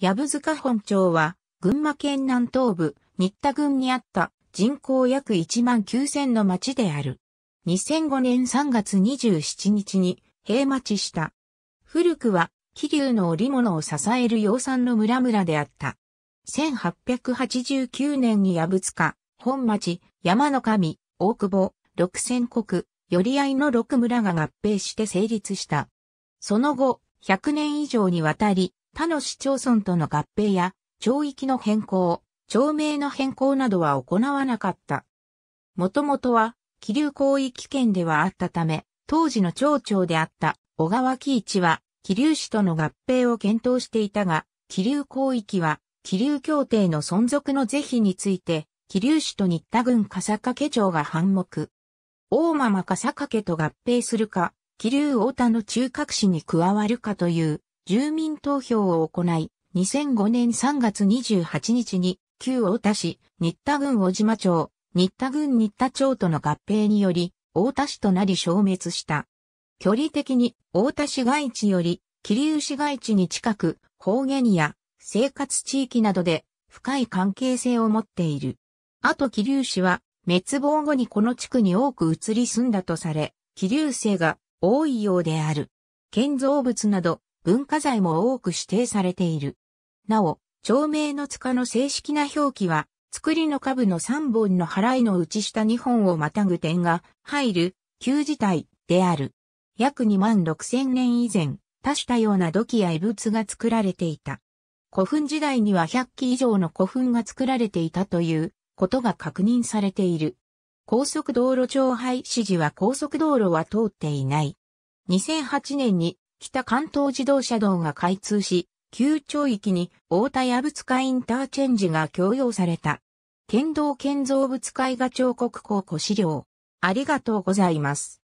藪塚本町は、群馬県南東部、新田郡にあった人口約1万9000の町である。2005年3月27日に閉町した。古くは、気流の織物を支える養蚕の村々であった。1889年に藪塚、本町、山の神、大久保、六千国、寄り合いの六村が合併して成立した。その後、100年以上にわたり、他の市町村との合併や、町域の変更、町名の変更などは行わなかった。もともとは、気流広域圏ではあったため、当時の町長であった小川喜一は、気流市との合併を検討していたが、気流広域は、気流協定の存続の是非について、気流市と新田郡笠掛町が反目。大間間笠掛と合併するか、気流太田の中核市に加わるかという住民投票を行い、2005年3月28日に、旧大田市、新田郡小島町、新田郡新田町との合併により、大田市となり消滅した。距離的に大田市街地より桐生市街地に近く、方言や生活地域などで深い関係性を持っている。あと桐生市は滅亡後にこの地区に多く移り住んだとされ、桐生生が多いようである。建造物など文化財も多く指定されている。なお、町名の塚の正式な表記は、作りの下部の3本の払いの内下2本をまたぐ点が入る、旧字体である。約2万6千年以前、多種多様な土器や遺物が作られていた。古墳時代には100基以上の古墳が作られていたということが確認されている。高速道路庁廃止時は高速道路は通っていない。2008年に北関東自動車道が開通し、旧町域に大田矢物会インターチェンジが供用された。県道建造物絵画彫刻工古資料。ありがとうございます。